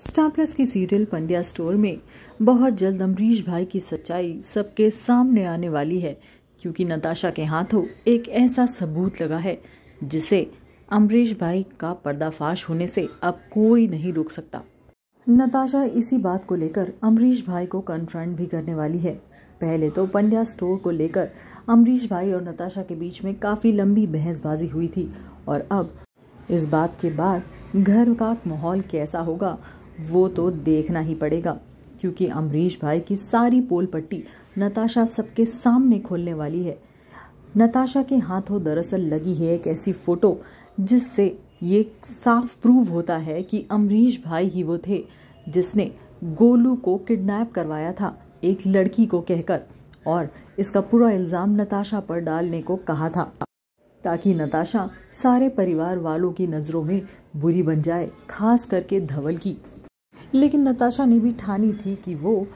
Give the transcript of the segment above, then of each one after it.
star Plus की serial Pandya store में बहुत जल्द अमरीश भाई की सच्चाई सबके सामने आने वाली है क्योंकि नताशा के हाथों एक ऐसा सबूत लगा है जिसे अमरीश भाई का पर्दाफाश होने से अब कोई नहीं रोक सकता नताशा इसी बात को लेकर अमरीश भाई को कन्फ्रंट भी करने वाली है पहले तो पंड्या स्टोर को लेकर अमरीश भाई और नताशा के बीच में काफ़ी लंबी बहसबाजी हुई थी और अब इस बात के बाद घर का माहौल कैसा होगा वो तो देखना ही पड़ेगा क्योंकि अमरीश भाई की सारी पोल पट्टी नताशा सबके सामने खोलने वाली है नताशा के हाथों दरअसल लगी है एक ऐसी फोटो जिससे ये साफ प्रूव होता है कि अमरीश भाई ही वो थे जिसने गोलू को किडनैप करवाया था एक लड़की को कहकर और इसका पूरा इल्ज़ाम नताशा पर डालने को कहा था ताकि नताशा सारे परिवार वालों की नज़रों में बुरी बन जाए खास करके धवल की लेकिन नताशा ने भी ठानी थी कि वो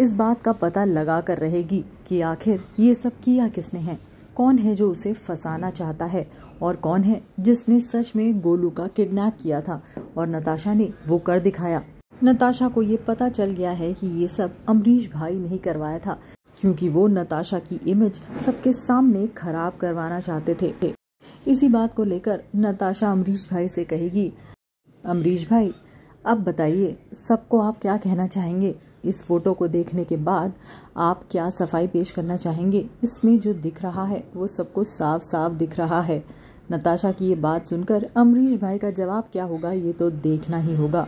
इस बात का पता लगा कर रहेगी कि आखिर ये सब किया किसने है कौन है जो उसे फंसाना चाहता है और कौन है जिसने सच में गोलू का किडनैप किया था और नताशा ने वो कर दिखाया नताशा को ये पता चल गया है कि ये सब अमरीश भाई नहीं करवाया था क्योंकि वो नताशा की इमेज सबके सामने खराब करवाना चाहते थे इसी बात को लेकर नताशा अमरीश भाई से कहेगी अमरीश भाई अब बताइए सबको आप क्या कहना चाहेंगे इस फोटो को देखने के बाद आप क्या सफाई पेश करना चाहेंगे इसमें जो दिख रहा है वो सबको साफ साफ दिख रहा है नताशा की ये बात सुनकर अमरीश भाई का जवाब क्या होगा ये तो देखना ही होगा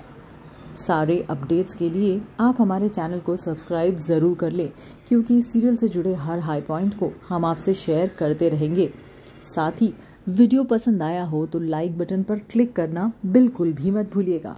सारे अपडेट्स के लिए आप हमारे चैनल को सब्सक्राइब ज़रूर कर लें क्योंकि सीरियल से जुड़े हर हाई पॉइंट को हम आपसे शेयर करते रहेंगे साथ ही वीडियो पसंद आया हो तो लाइक बटन पर क्लिक करना बिल्कुल भी मत भूलिएगा